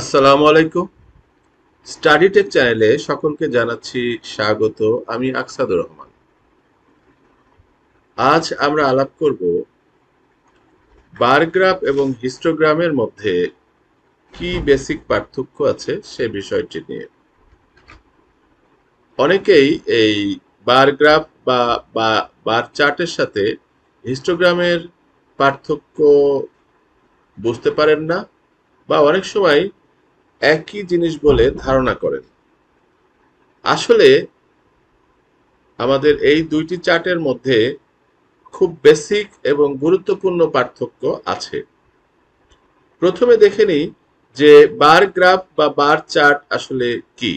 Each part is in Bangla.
আসসালামু আলাইকুম স্টাডি চ্যানেলে সকলকে জানাচ্ছি স্বাগত আমি আকসাদুর রহমান আজ আমরা আলাপ করব বারগ্রাফ এবং হিস্টোগ্রামের মধ্যে কি বেসিক পার্থক্য আছে সে বিষয়টি নিয়ে অনেকেই এই বারগ্রাফ বা বার চার্টের সাথে হিস্টোগ্রামের পার্থক্য বুঝতে পারেন না বা অনেক সময় একই জিনিস বলে ধারণা করেন আসলে আমাদের এই দুইটি চার্টের মধ্যে খুব বেসিক এবং গুরুত্বপূর্ণ পার্থক্য আছে প্রথমে দেখে নিই যে বার গ্রাফ বা বার চার্ট আসলে কি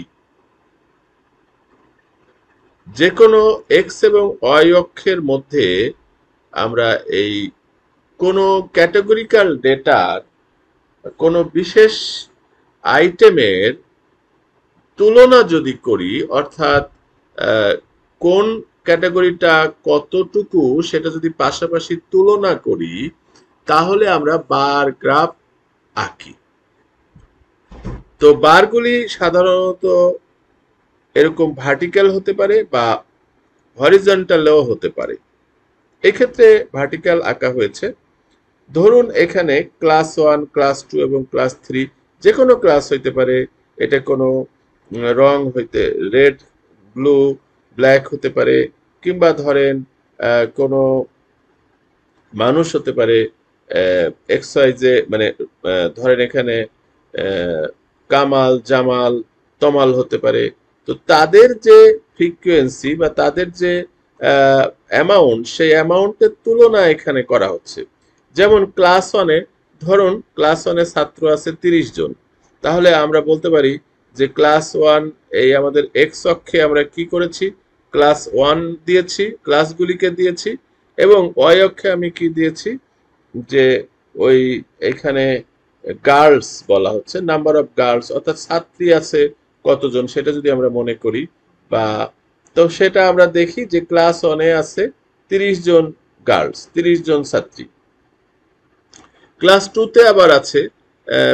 যে কোনো এক্স এবং ওয়াই অক্ষের মধ্যে আমরা এই কোনো ক্যাটাগরিক্যাল ডেটার কোনো বিশেষ আইটেমের তুলনা যদি করি অর্থাৎ কোন ক্যাটাগরিটা কতটুকু সেটা যদি পাশাপাশি তুলনা করি তাহলে আমরা বার গ্রাফ আঁকি তো বারগুলি সাধারণত এরকম ভার্টিক্যাল হতে পারে বা হরিজন্টালও হতে পারে এক্ষেত্রে ভার্টিক্যাল আঁকা হয়েছে ধরুন এখানে ক্লাস ওয়ান ক্লাস টু এবং ক্লাস থ্রি যে কোনো ক্লাস হইতে পারে এটা কোনো রং হইতে রেড ব্লু ব্ল্যাক হতে পারে কিংবা ধরেন কোনো মানুষ হতে পারে এক্সাইজে মানে ধরেন এখানে কামাল জামাল তমাল হতে পারে তো তাদের যে ফ্রিকুয়েন্সি বা তাদের যে অ্যামাউন্ট সেই অ্যামাউন্টের তুলনা এখানে করা হচ্ছে যেমন ক্লাস ওয়ানে ধরুন ক্লাস ওয়ানে ছাত্র আছে তিরিশ জন তাহলে আমরা বলতে পারি যে ক্লাস ওয়ান এই আমাদের এক্স অক্ষে আমরা কি করেছি ক্লাস ওয়ান দিয়েছি ক্লাসগুলিকে দিয়েছি এবং ওয়াই অক্ষে আমি কি দিয়েছি যে ওই এখানে গার্লস বলা হচ্ছে নাম্বার অফ গার্লস অর্থাৎ ছাত্রী আছে কতজন সেটা যদি আমরা মনে করি বা তো সেটা আমরা দেখি যে ক্লাস ওয়ানে আছে তিরিশ জন গার্লস তিরিশ জন ছাত্রী ক্লাস টুতে আবার আছে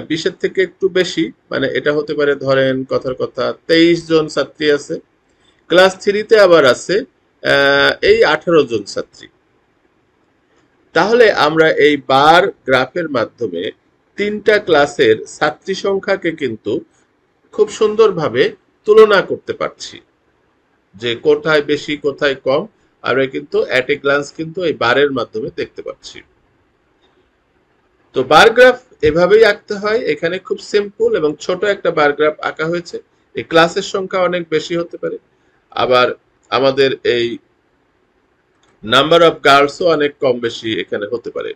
বিশের থেকে একটু বেশি মানে এটা হতে পারে ধরেন কথার কথা তেইশ জন ছাত্রী আছে ক্লাস থ্রিতে আবার আছে এই আঠারো জন ছাত্রী তাহলে আমরা এই বার গ্রাফের মাধ্যমে তিনটা ক্লাসের ছাত্রী সংখ্যাকে কিন্তু খুব সুন্দরভাবে তুলনা করতে পারছি যে কোথায় বেশি কোথায় কম আমরা কিন্তু অ্যাট এ গ্লান্স কিন্তু এই বারের মাধ্যমে দেখতে পাচ্ছি তো বারগ্রাফ এভাবেই আঁকতে হয় এখানে খুব সিম্পল এবং ছোট একটা বারগ্রাফ আঁকা হয়েছে এই ক্লাসের সংখ্যা অনেক বেশি হতে পারে আবার আমাদের এই নাম্বার অফ গার্লসও অনেক কম বেশি এখানে হতে পারে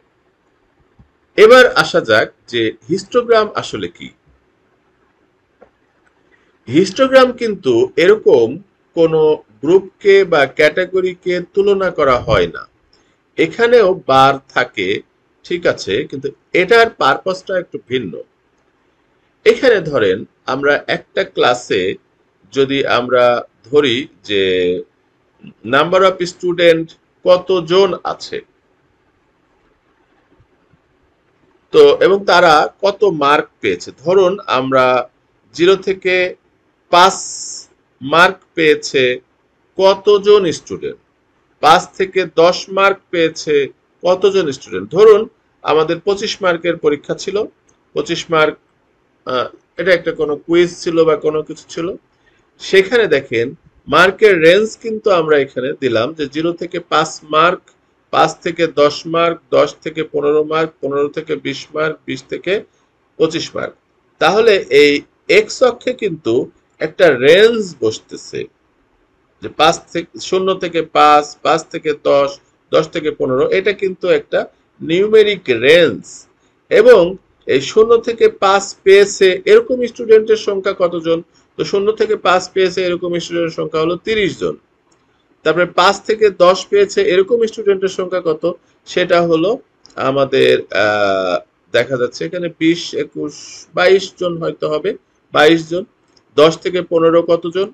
এবার আসা যাক যে হিস্টোগ্রাম আসলে কি হিস্টোগ্রাম কিন্তু এরকম কোন গ্রুপকে বা ক্যাটাগরিকে তুলনা করা হয় না এখানেও বার থাকে ঠিক আছে কিন্তু এটার পারপাসটা একটু ভিন্ন এখানে ধরেন আমরা একটা ক্লাসে যদি আমরা ধরি যে নাম্বার অফ স্টুডেন্ট কতজন আছে তো এবং তারা কত মার্ক পেয়েছে ধরুন আমরা জিরো থেকে পাঁচ মার্ক পেয়েছে কতজন স্টুডেন্ট পাঁচ থেকে দশ মার্ক পেয়েছে কতজন স্টুডেন্ট ধরুন আমাদের পঁচিশ মার্কের পরীক্ষা ছিল পঁচিশ মার্ক এটা একটা কোনো কুইজ ছিল বা কোনো কিছু ছিল সেখানে দেখেন মার্কের রেঞ্জ কিন্তু আমরা এখানে দিলাম যে জিরো থেকে পাঁচ মার্ক পাঁচ থেকে দশ মার্ক দশ থেকে পনেরো মার্ক পনেরো থেকে বিশ মার্ক বিশ থেকে পঁচিশ মার্ক তাহলে এই এক্স অক্ষে কিন্তু একটা রেঞ্জ বসতেছে যে পাঁচ থেকে শূন্য থেকে পাঁচ পাঁচ থেকে দশ দশ থেকে পনেরো এটা কিন্তু একটা নিউমেরিক রেঞ্জ এবং এই শূন্য থেকে পাঁচ পেয়েছে এরকম স্টুডেন্টের সংখ্যা কতজন তো শূন্য থেকে পাঁচ পেয়েছে এরকম স্টুডেন্টের সংখ্যা হলো তিরিশ জন তারপরে পাঁচ থেকে দশ পেয়েছে এরকম স্টুডেন্টের সংখ্যা কত সেটা হলো আমাদের দেখা যাচ্ছে এখানে বিশ একুশ বাইশ জন হয়তো হবে বাইশ জন দশ থেকে পনেরো কতজন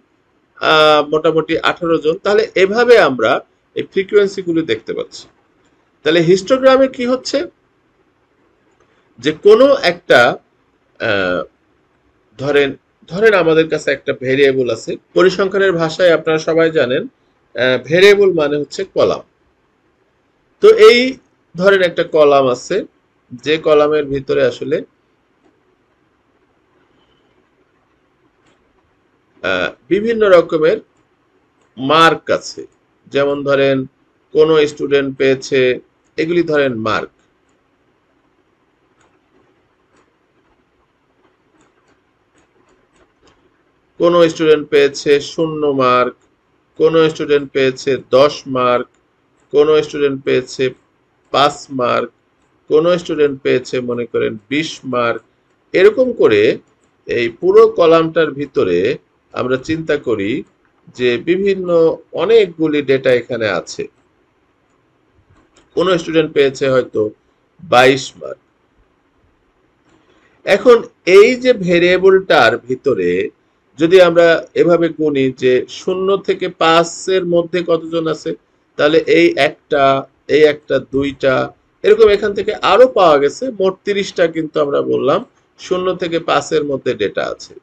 মোটামুটি আঠারো জন তাহলে এভাবে আমরা এই গুলি দেখতে পাচ্ছি তাহলে হিস্টোগ্রামে কি হচ্ছে যে কোনো একটা ধরেন ধরেন আমাদের কাছে একটা ভেরিয়েবল আছে পরিসংখ্যানের ভাষায় আপনারা সবাই জানেন ভেরিয়েবল মানে হচ্ছে কলাম তো এই ধরেন একটা কলাম আছে যে কলামের ভিতরে আসলে বিভিন্ন রকমের মার্ক আছে যেমন ধরেন কোনো স্টুডেন্ট পেয়েছে এগুলি ধরেন মার্ক কোন স্টুডেন্ট পেয়েছে শূন্য মার্ক কোন স্টুডেন্ট পেয়েছে দশ মার্ক কোন স্টুডেন্ট পেয়েছে পাঁচ মার্ক কোন স্টুডেন্ট পেয়েছে মনে করেন বিশ মার্ক এরকম করে এই পুরো কলামটার ভিতরে আমরা চিন্তা করি যে বিভিন্ন অনেকগুলি ডেটা এখানে আছে কোনো স্টুডেন্ট পেয়েছে হয়তো বাইশ মার্ক এখন এই যে ভেরিয়েবলটার ভিতরে যদি আমরা এভাবে গুনি যে শূন্য থেকে পাঁচের মধ্যে কতজন আছে তাহলে এই একটা এই একটা দুইটা এরকম এখান থেকে আরো পাওয়া গেছে মোট তিরিশটা কিন্তু আমরা বললাম শূন্য থেকে পাঁচের মধ্যে ডেটা আছে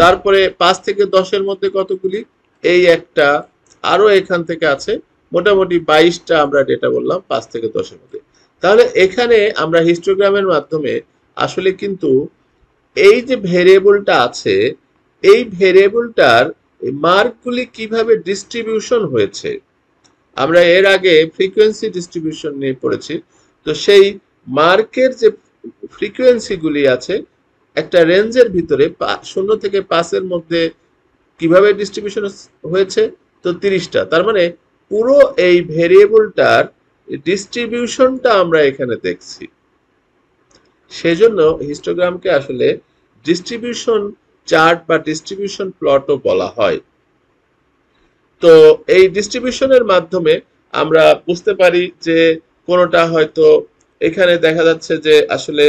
তারপরে পাঁচ থেকে দশের মধ্যে কতগুলি এই একটা আরো এখান থেকে আছে মোটামুটি বাইশটা আমরা ডেটা বললাম পাঁচ থেকে দশের মধ্যে তাহলে এখানে আমরা হিস্টোগ্রামের মাধ্যমে আসলে কিন্তু এই যে ভেরিয়েবলটা আছে এই ভেরিয়েবলটার মার্কগুলি কিভাবে ডিস্ট্রিবিউশন হয়েছে আমরা এর আগে ফ্রিকোয়েন্সি ডিস্ট্রিবিউশন নিয়ে পড়েছি তো সেই মার্কের যে ফ্রিকুয়েন্সিগুলি আছে একটা রেঞ্জের ভিতরে শূন্য থেকে পাঁচের মধ্যে কিভাবে ডিস্ট্রিবিউশন হয়েছে তো তিরিশটা তার মানে পুরো এই ভেরিয়েবলটার ডিস্ট্রিবিউশনটা আমরা এখানে দেখছি সেজন্য হিস্টোগ্রামকে আসলে ডিস্ট্রিবিউশন চার্ট বা ডিস্ট্রিবিউশন প্লটও বলা হয় তো এই ডিস্ট্রিবিউশনের মাধ্যমে আমরা বুঝতে পারি যে কোনোটা হয়তো এখানে দেখা যাচ্ছে যে আসলে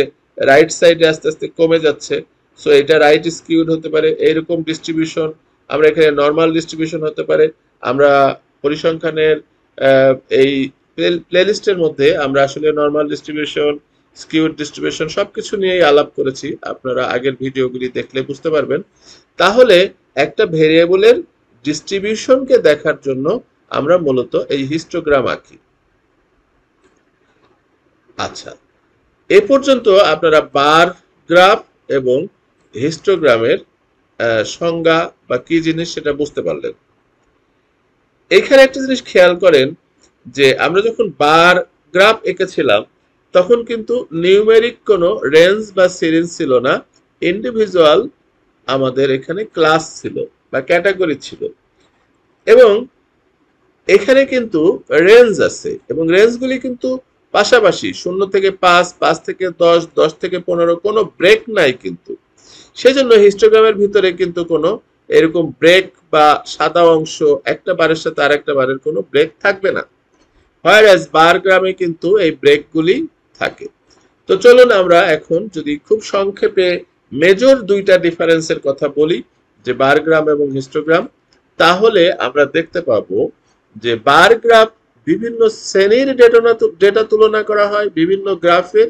রাইট সাইডে আস্তে আস্তে কমে যাচ্ছে সো এটা রাইট স্কিউড হতে পারে এইরকম ডিস্ট্রিবিউশন আমরা এখানে নর্মাল ডিস্ট্রিবিউশন হতে পারে আমরা পরিসংখ্যানের এই প্লেলিস্টের মধ্যে আমরা আসলে নর্মাল ডিস্ট্রিবিউশন স্কিউড ডিস্ট্রিবিউশন সবকিছু নিয়েই আলাপ করেছি আপনারা আগের ভিডিওগুলি দেখলে বুঝতে পারবেন তাহলে একটা ভেরিয়েবলের ডিস্ট্রিবিউশনকে দেখার জন্য আমরা মূলত এই হিস্টোগ্রাম আঁকি আচ্ছা এ পর্যন্ত আপনারা বার গ্রাফ এবং হিস্টোগ্রামের সংজ্ঞা বা কি জিনিস সেটা বুঝতে পারলেন এখানে একটা জিনিস খেয়াল করেন যে আমরা যখন বার গ্রাফ এঁকেছিলাম তখন কিন্তু নিউমেরিক কোনো রেঞ্জ বা সিরিজ ছিল না ইন্ডিভিজুয়াল আমাদের এখানে ক্লাস ছিল বা ক্যাটাগরি ছিল এবং এখানে কিন্তু রেঞ্জ আছে এবং রেঞ্জগুলি কিন্তু পাশাপাশি শূন্য থেকে পাঁচ পাঁচ থেকে দশ দশ থেকে পনেরো কোনো ব্রেক নাই কিন্তু সেজন্য হিস্টোগ্রামের ভিতরে কিন্তু কোনো এরকম ব্রেক বা সাদা অংশ একটা বারের সাথে আর একটা বারের কোনো ব্রেক থাকবে না বার গ্রামে কিন্তু এই ব্রেকগুলি থাকে তো চলুন আমরা এখন যদি খুব সংক্ষেপে মেজর দুইটা ডিফারেন্সের কথা বলি যে বার গ্রাম এবং হিস্টোগ্রাম তাহলে আমরা দেখতে পাবো যে বার বারগ্রাফ বিভিন্ন শ্রেণীর ডেটনা ডেটা তুলনা করা হয় বিভিন্ন গ্রাফের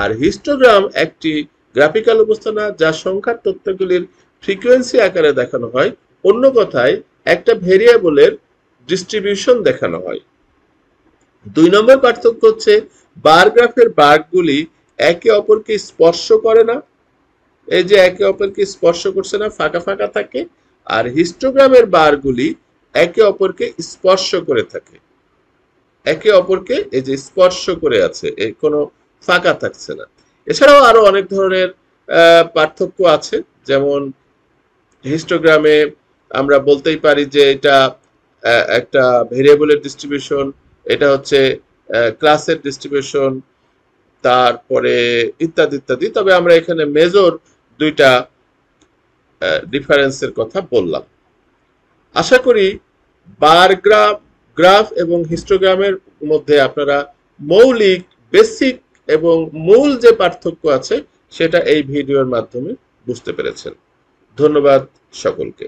আর হিস্টোগ্রাম একটি গ্রাফিক্যাল উপস্থাপনা যা সংখ্যার তথ্যগুলির ফ্রিকোয়েন্সি আকারে দেখানো হয় অন্য কথায় একটা ভেরিয়েবলের ডিস্ট্রিবিউশন দেখানো হয় দুই নম্বর পার্থক্য হচ্ছে বারগ্রাফের গ্রাফের একে অপরকে স্পর্শ করে না এই যে একে অপরকে স্পর্শ করছে না ফাঁকা ফাঁকা থাকে আর হিস্টোগ্রামের বারগুলি একে অপরকে স্পর্শ করে থাকে একে অপরকে এই যে স্পর্শ করে আছে এই কোনো ফাঁকা থাকছে না এছাড়াও আরো অনেক ধরনের পার্থক্য আছে যেমন হিস্টোগ্রামে আমরা বলতেই পারি যে এটা একটা ভেরিয়েবলের ডিস্ট্রিবিউশন এটা হচ্ছে ক্লাসের ডিস্ট্রিবিউশন তারপরে ইত্যাদি ইত্যাদি তবে আমরা এখানে মেজর দুইটা ডিফারেন্সের কথা বললাম আশা করি বার গ্রাফ গ্রাফ এবং হিস্টোগ্রামের মধ্যে আপনারা মৌলিক বেসিক এবং মূল যে পার্থক্য আছে সেটা এই ভিডিওর মাধ্যমে বুঝতে পেরেছেন ধন্যবাদ সকলকে